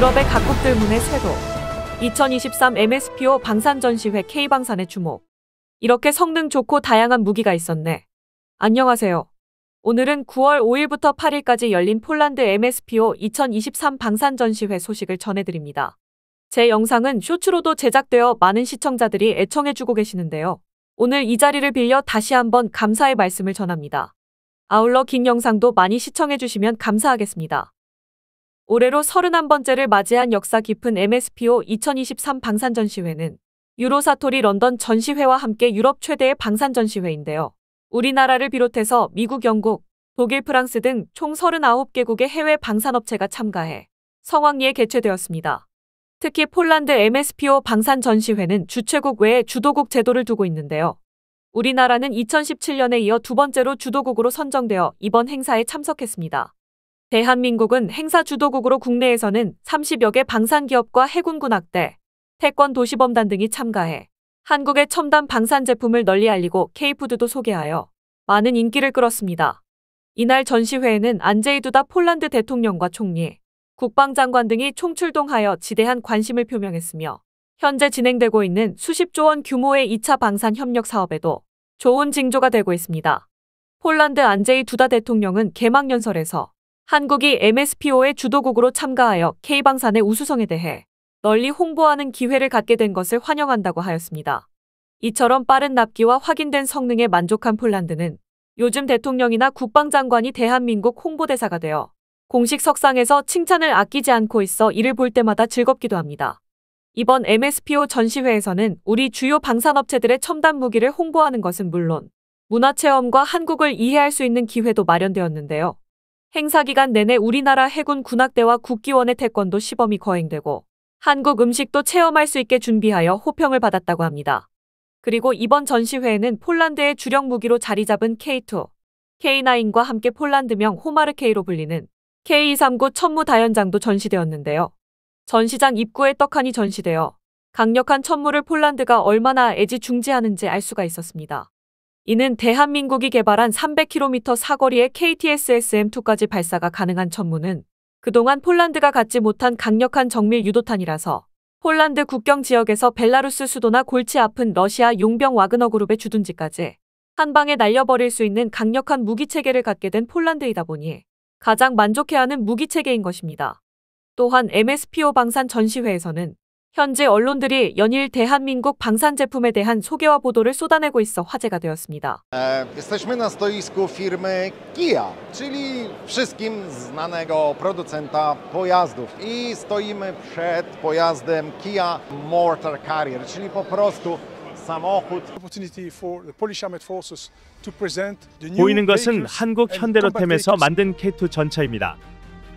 유럽의 각국들 문의 쇄도 2023 MSPO 방산 전시회 K방산의 주목 이렇게 성능 좋고 다양한 무기가 있었네. 안녕하세요. 오늘은 9월 5일부터 8일까지 열린 폴란드 MSPO 2023 방산 전시회 소식을 전해드립니다. 제 영상은 쇼츠로도 제작되어 많은 시청자들이 애청해주고 계시는데요. 오늘 이 자리를 빌려 다시 한번 감사의 말씀을 전합니다. 아울러 긴 영상도 많이 시청해주시면 감사하겠습니다. 올해로 31번째를 맞이한 역사 깊은 MSPO 2023 방산전시회는 유로사토리 런던 전시회와 함께 유럽 최대의 방산전시회인데요. 우리나라를 비롯해서 미국, 영국, 독일, 프랑스 등 총 39개국의 해외 방산업체가 참가해 성황리에 개최되었습니다. 특히 폴란드 MSPO 방산전시회는 주최국 외에 주도국 제도를 두고 있는데요. 우리나라는 2017년에 이어 두 번째로 주도국으로 선정되어 이번 행사에 참석했습니다. 대한민국은 행사 주도국으로 국내에서는 30여 개 방산기업과 해군군 악대 태권 도시범단 등이 참가해 한국의 첨단 방산 제품을 널리 알리고 케이푸드도 소개하여 많은 인기를 끌었습니다. 이날 전시회에는 안제이 두다 폴란드 대통령과 총리, 국방장관 등이 총출동하여 지대한 관심을 표명했으며 현재 진행되고 있는 수십조 원 규모의 2차 방산 협력 사업에도 좋은 징조가 되고 있습니다. 폴란드 안제이 두다 대통령은 개막연설에서 한국이 MSPO의 주도국으로 참가하여 K방산의 우수성에 대해 널리 홍보하는 기회를 갖게 된 것을 환영한다고 하였습니다. 이처럼 빠른 납기와 확인된 성능에 만족한 폴란드는 요즘 대통령이나 국방장관이 대한민국 홍보대사가 되어 공식 석상에서 칭찬을 아끼지 않고 있어 이를 볼 때마다 즐겁기도 합니다. 이번 MSPO 전시회에서는 우리 주요 방산업체들의 첨단 무기를 홍보하는 것은 물론 문화체험과 한국을 이해할 수 있는 기회도 마련되었는데요. 행사 기간 내내 우리나라 해군 군악대와 국기원의 태권도 시범이 거행되고 한국 음식도 체험할 수 있게 준비하여 호평을 받았다고 합니다. 그리고 이번 전시회에는 폴란드의 주력 무기로 자리 잡은 K2, K9과 함께 폴란드명 호마르 K로 불리는 K239 천무 다연장도 전시되었는데요. 전시장 입구에 떡하니 전시되어 강력한 천무를 폴란드가 얼마나 애지중지하는지 알 수가 있었습니다. 이는 대한민국이 개발한 300km 사거리의 KTSSM2까지 발사가 가능한 천문은 그동안 폴란드가 갖지 못한 강력한 정밀 유도탄이라서 폴란드 국경 지역에서 벨라루스 수도나 골치 아픈 러시아 용병 와그너 그룹의 주둔지까지 한 방에 날려버릴 수 있는 강력한 무기체계를 갖게 된 폴란드이다 보니 가장 만족해하는 무기체계인 것입니다. 또한 MSPO 방산 전시회에서는 현재 언론들이 연일 대한민국 방산 제품에 대한 소개와 보도를 쏟아내고 있어 화제가 되었습니다. Jesteśmy na stoisku firmy Kia, czyli wszystkim znanego producenta pojazdów i stoimy przed pojazdem Kia Mortar Carrier, czyli po prostu 사모호드. 보이는 것은 한국 현대로템에서 만든 K2 전차입니다.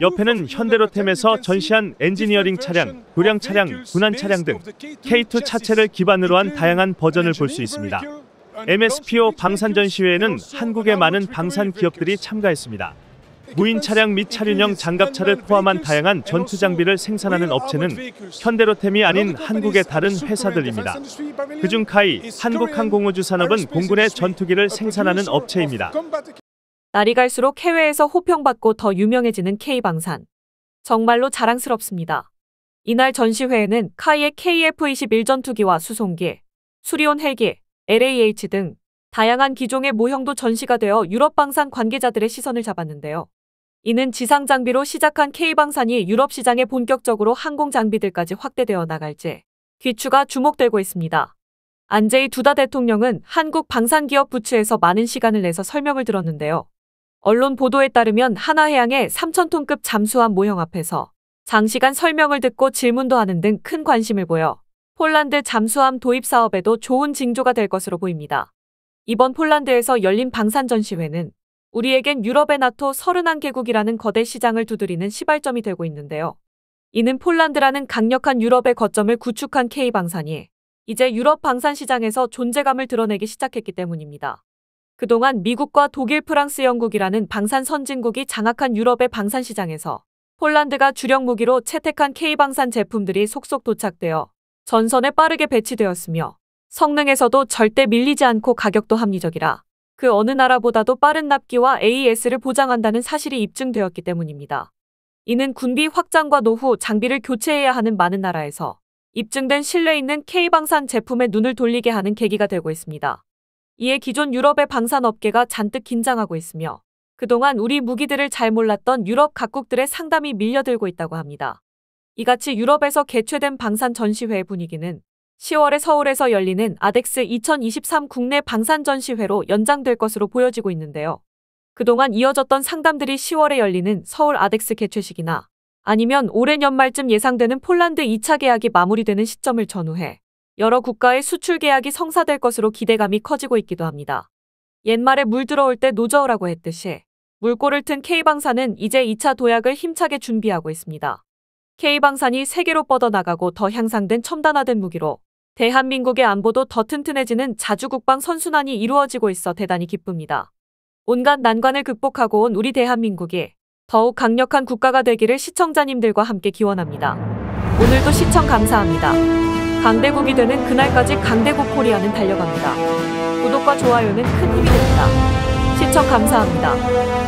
옆에는 현대로템에서 전시한 엔지니어링 차량, 교량 차량, 군안 차량 등 K2 차체를 기반으로 한 다양한 버전을 볼 수 있습니다. MSPO 방산 전시회에는 한국의 많은 방산 기업들이 참가했습니다. 무인 차량 및 차륜형 장갑차를 포함한 다양한 전투 장비를 생산하는 업체는 현대로템이 아닌 한국의 다른 회사들입니다. 그중 카이 한국항공우주산업은 공군의 전투기를 생산하는 업체입니다. 날이 갈수록 해외에서 호평받고 더 유명해지는 K방산. 정말로 자랑스럽습니다. 이날 전시회에는 카이의 KF-21 전투기와 수송기, 수리온 헬기, LAH 등 다양한 기종의 모형도 전시가 되어 유럽 방산 관계자들의 시선을 잡았는데요. 이는 지상 장비로 시작한 K방산이 유럽 시장에 본격적으로 항공 장비들까지 확대되어 나갈지 귀추가 주목되고 있습니다. 안제이 두다 대통령은 한국 방산기업 부츠에서 많은 시간을 내서 설명을 들었는데요. 언론 보도에 따르면 하나해양의 3천톤급 잠수함 모형 앞에서 장시간 설명을 듣고 질문도 하는 등 큰 관심을 보여 폴란드 잠수함 도입 사업에도 좋은 징조가 될 것으로 보입니다. 이번 폴란드에서 열린 방산 전시회는 우리에겐 유럽의 나토 31개국이라는 거대 시장을 두드리는 시발점이 되고 있는데요. 이는 폴란드라는 강력한 유럽의 거점을 구축한 K방산이 이제 유럽 방산 시장에서 존재감을 드러내기 시작했기 때문입니다. 그동안 미국과 독일, 프랑스, 영국이라는 방산 선진국이 장악한 유럽의 방산 시장에서 폴란드가 주력 무기로 채택한 K방산 제품들이 속속 도착되어 전선에 빠르게 배치되었으며 성능에서도 절대 밀리지 않고 가격도 합리적이라 그 어느 나라보다도 빠른 납기와 AES를 보장한다는 사실이 입증되었기 때문입니다. 이는 군비 확장과 노후 장비를 교체해야 하는 많은 나라에서 입증된 신뢰 있는 K방산 제품에 눈을 돌리게 하는 계기가 되고 있습니다. 이에 기존 유럽의 방산업계가 잔뜩 긴장하고 있으며 그동안 우리 무기들을 잘 몰랐던 유럽 각국들의 상담이 밀려들고 있다고 합니다. 이같이 유럽에서 개최된 방산 전시회 분위기는 10월에 서울에서 열리는 아덱스 2023 국내 방산 전시회로 연장될 것으로 보여지고 있는데요. 그동안 이어졌던 상담들이 10월에 열리는 서울 아덱스 개최식이나 아니면 올해 연말쯤 예상되는 폴란드 2차 계약이 마무리되는 시점을 전후해 여러 국가의 수출 계약이 성사될 것으로 기대감이 커지고 있기도 합니다. 옛말에 물 들어올 때 노저우라고 했듯이 물꼬를 튼 K방산은 이제 2차 도약을 힘차게 준비하고 있습니다. K방산이 세계로 뻗어나가고 더 향상된 첨단화된 무기로 대한민국의 안보도 더 튼튼해지는 자주국방 선순환이 이루어지고 있어 대단히 기쁩니다. 온갖 난관을 극복하고 온 우리 대한민국이 더욱 강력한 국가가 되기를 시청자님들과 함께 기원합니다. 오늘도 시청 감사합니다. 강대국이 되는 그날까지 강대국 코리아는 달려갑니다. 구독과 좋아요는 큰 힘이 됩니다. 시청 감사합니다.